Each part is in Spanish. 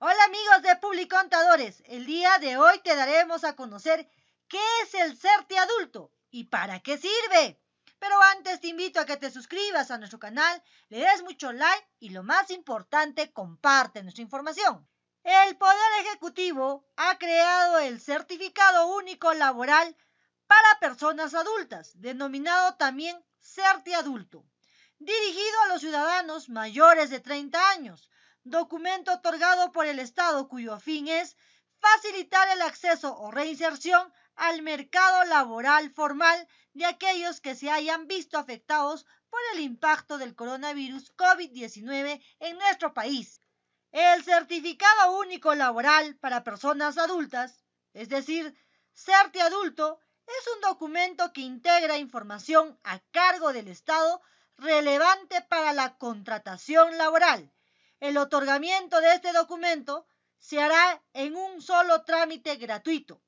Hola amigos de contadores el día de hoy te daremos a conocer qué es el serte adulto y para qué sirve. Pero antes te invito a que te suscribas a nuestro canal, le des mucho like y lo más importante, comparte nuestra información. El Poder Ejecutivo ha creado el Certificado Único Laboral para Personas Adultas, denominado también CERTE Adulto, dirigido a los ciudadanos mayores de 30 años documento otorgado por el Estado cuyo fin es facilitar el acceso o reinserción al mercado laboral formal de aquellos que se hayan visto afectados por el impacto del coronavirus COVID-19 en nuestro país. El certificado único laboral para personas adultas, es decir, serte adulto, es un documento que integra información a cargo del Estado relevante para la contratación laboral el otorgamiento de este documento se hará en un solo trámite gratuito,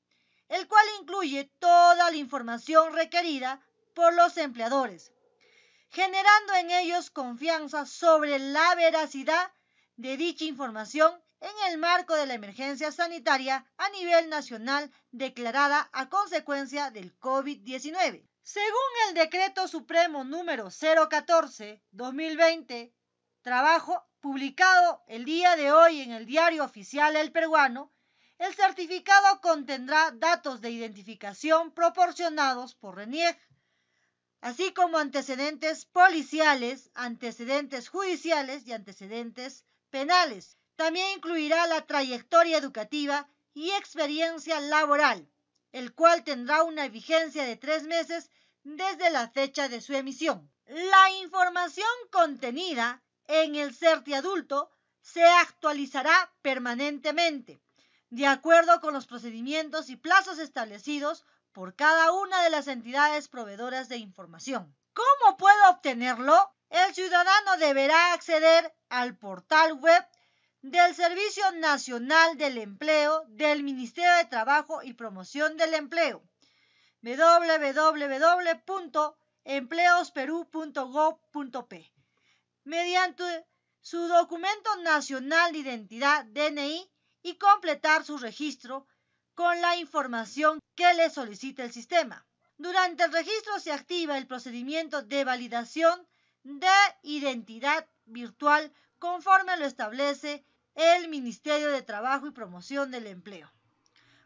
el cual incluye toda la información requerida por los empleadores, generando en ellos confianza sobre la veracidad de dicha información en el marco de la emergencia sanitaria a nivel nacional declarada a consecuencia del COVID-19. Según el Decreto Supremo número 014-2020, Trabajo publicado el día de hoy en el diario oficial El Peruano, el certificado contendrá datos de identificación proporcionados por RENIEG, así como antecedentes policiales, antecedentes judiciales y antecedentes penales. También incluirá la trayectoria educativa y experiencia laboral, el cual tendrá una vigencia de tres meses desde la fecha de su emisión. La información contenida en el CERTI adulto se actualizará permanentemente, de acuerdo con los procedimientos y plazos establecidos por cada una de las entidades proveedoras de información. ¿Cómo puedo obtenerlo? El ciudadano deberá acceder al portal web del Servicio Nacional del Empleo del Ministerio de Trabajo y Promoción del Empleo www.empleosperú.gov.p mediante su documento nacional de identidad DNI y completar su registro con la información que le solicita el sistema. Durante el registro se activa el procedimiento de validación de identidad virtual conforme lo establece el Ministerio de Trabajo y Promoción del Empleo,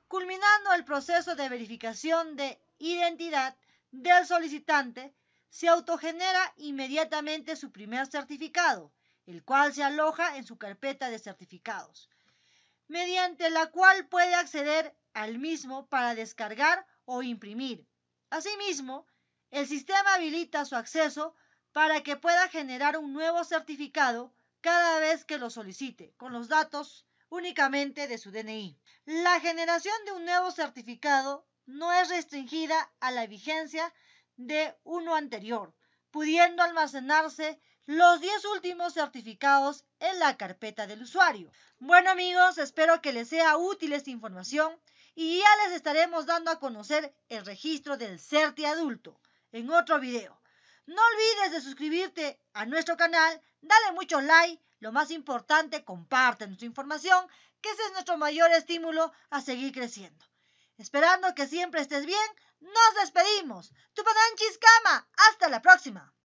culminando el proceso de verificación de identidad del solicitante se autogenera inmediatamente su primer certificado, el cual se aloja en su carpeta de certificados, mediante la cual puede acceder al mismo para descargar o imprimir. Asimismo, el sistema habilita su acceso para que pueda generar un nuevo certificado cada vez que lo solicite, con los datos únicamente de su DNI. La generación de un nuevo certificado no es restringida a la vigencia de uno anterior, pudiendo almacenarse los 10 últimos certificados en la carpeta del usuario. Bueno amigos, espero que les sea útil esta información y ya les estaremos dando a conocer el registro del CERTI adulto en otro video. No olvides de suscribirte a nuestro canal, dale mucho like, lo más importante, comparte nuestra información, que ese es nuestro mayor estímulo a seguir creciendo. Esperando que siempre estés bien, nos despedimos. Tupananchis Kama, hasta la próxima.